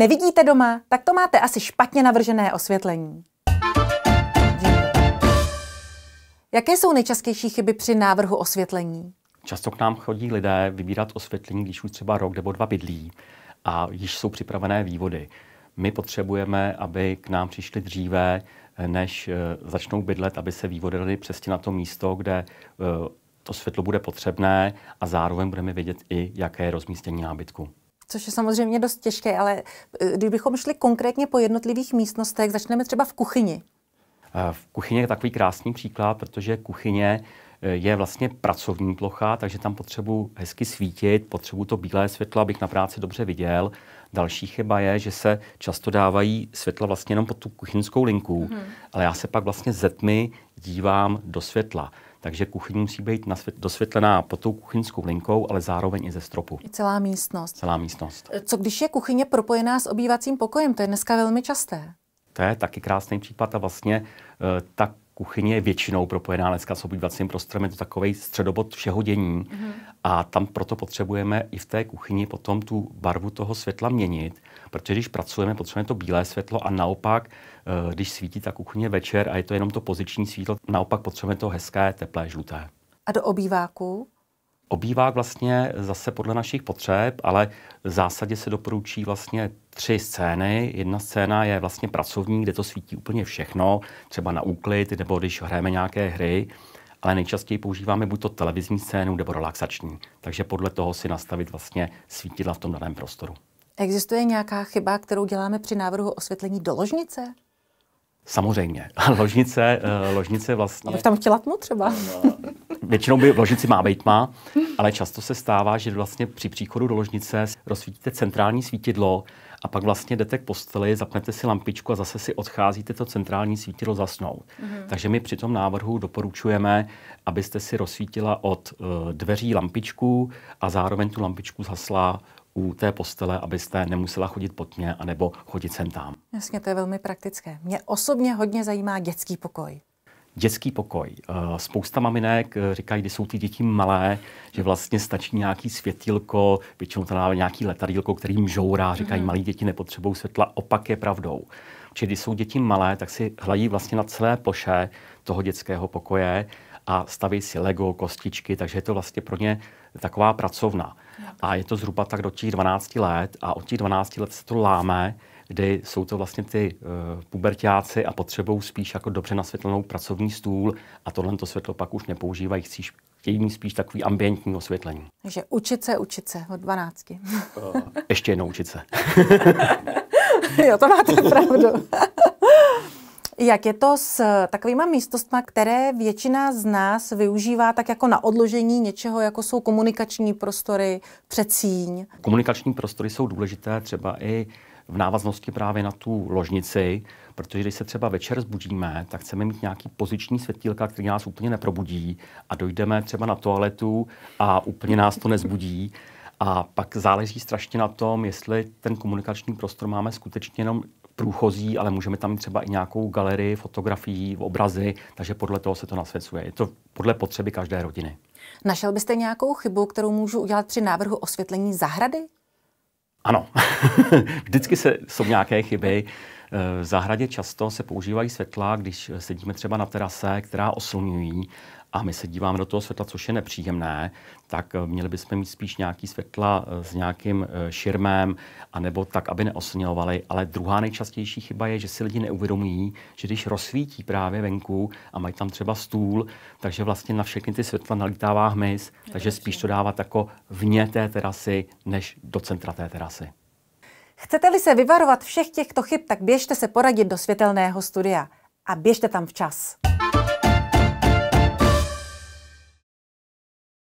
Nevidíte doma? Tak to máte asi špatně navržené osvětlení. Jaké jsou nejčastější chyby při návrhu osvětlení? Často k nám chodí lidé vybírat osvětlení, když už třeba rok nebo dva bydlí a již jsou připravené vývody. My potřebujeme, aby k nám přišli dříve, než eh, začnou bydlet, aby se vývody přesně na to místo, kde eh, to světlo bude potřebné a zároveň budeme vědět i, jaké je rozmístění nábytku což je samozřejmě dost těžké, ale e, kdybychom šli konkrétně po jednotlivých místnostech, začneme třeba v kuchyni. E, v kuchyni je takový krásný příklad, protože kuchyně je vlastně pracovní plocha, takže tam potřebuji hezky svítit, potřebuji to bílé světlo, abych na práci dobře viděl. Další chyba je, že se často dávají světla vlastně jenom pod tu kuchyňskou linku, hmm. ale já se pak vlastně ze tmy dívám do světla. Takže kuchyň musí být dosvětlená pod tou kuchyňskou linkou, ale zároveň i ze stropu. Celá místnost. Celá místnost. E, co když je kuchyně propojená s obývacím pokojem? To je dneska velmi časté. To je taky krásný případ a vlastně e, ta kuchyně je většinou propojená dneska s obývacím prostorem, je to takový středobod všeho dění mm-hmm. a tam proto potřebujeme i v té kuchyni potom tu barvu toho světla měnit, protože když pracujeme, potřebujeme to bílé světlo a naopak, eh, když svítí ta kuchyně večer a je to jenom to poziční světlo, naopak potřebujeme to hezké, teplé, žluté. A do obýváku? obývák vlastně zase podle našich potřeb, ale v zásadě se doporučí vlastně tři scény. Jedna scéna je vlastně pracovní, kde to svítí úplně všechno, třeba na úklid nebo když hrajeme nějaké hry, ale nejčastěji používáme buď to televizní scénu nebo relaxační. Takže podle toho si nastavit vlastně svítidla v tom daném prostoru. Existuje nějaká chyba, kterou děláme při návrhu osvětlení do ložnice? Samozřejmě. Ložnice, eh, ložnice vlastně... Abych tam chtěla tmu třeba. No, většinou by v ložnici má být má, ale často se stává, že vlastně při příchodu do ložnice rozsvítíte centrální svítidlo a pak vlastně jdete k posteli, zapnete si lampičku a zase si odcházíte to centrální svítidlo zasnout. Mm-hmm. Takže my při tom návrhu doporučujeme, abyste si rozsvítila od eh, dveří lampičku a zároveň tu lampičku zasla u té postele, abyste nemusela chodit po tmě anebo chodit sem tam. Jasně, to je velmi praktické. Mě osobně hodně zajímá dětský pokoj dětský pokoj. Eh, spousta maminek eh, říkají, kdy jsou ty děti malé, že vlastně stačí nějaký světilko, většinou to dává nějaký letadílko, kterým žourá, říkají, mhm. malí děti nepotřebují světla, opak je pravdou. Čili když jsou děti malé, tak si hladí vlastně na celé ploše toho dětského pokoje a staví si Lego, kostičky, takže je to vlastně pro ně taková pracovna. A je to zhruba tak do těch 12 let a od těch 12 let se to láme kdy jsou to vlastně ty uh, pubertáci a potřebují spíš jako dobře nasvětlenou pracovní stůl a tohle to světlo pak už nepoužívají, chcíš, chtějí mít spíš takový ambientní osvětlení. Takže učit se, učit se od 12. Uh, eh, ještě jednou učit se. jo, to máte pravdu. Jak je to s takovými místostma, které většina z nás využívá tak jako na odložení něčeho, jako jsou komunikační prostory, přecíň? Komunikační prostory jsou důležité třeba i v návaznosti právě na tu ložnici, protože když se třeba večer zbudíme, tak chceme mít nějaký poziční světílka, který nás úplně neprobudí a dojdeme třeba na toaletu a úplně nás to nezbudí. A pak záleží strašně na tom, jestli ten komunikační prostor máme skutečně jenom průchozí, ale můžeme tam mít třeba i nějakou galerii fotografií, obrazy, takže podle toho se to nasvěcuje. Je to podle potřeby každé rodiny. Našel byste nějakou chybu, kterou můžu udělat při návrhu osvětlení zahrady? Ano, vždycky se, jsou nějaké chyby. V zahradě často se používají světla, když sedíme třeba na terase, která oslňují a my se díváme do toho světla, což je nepříjemné, tak měli bychom mít spíš nějaký světla eh, s nějakým eh, širmem, anebo tak, aby neoslňovaly. Ale druhá nejčastější chyba je, že si lidi neuvědomují, že když rozsvítí právě venku a mají tam třeba stůl, takže vlastně na všechny ty světla nalítává hmyz, takže spíš to dávat jako vně té terasy, než do centra té terasy. Chcete-li se vyvarovat všech těchto chyb, tak běžte se poradit do světelného studia a běžte tam včas.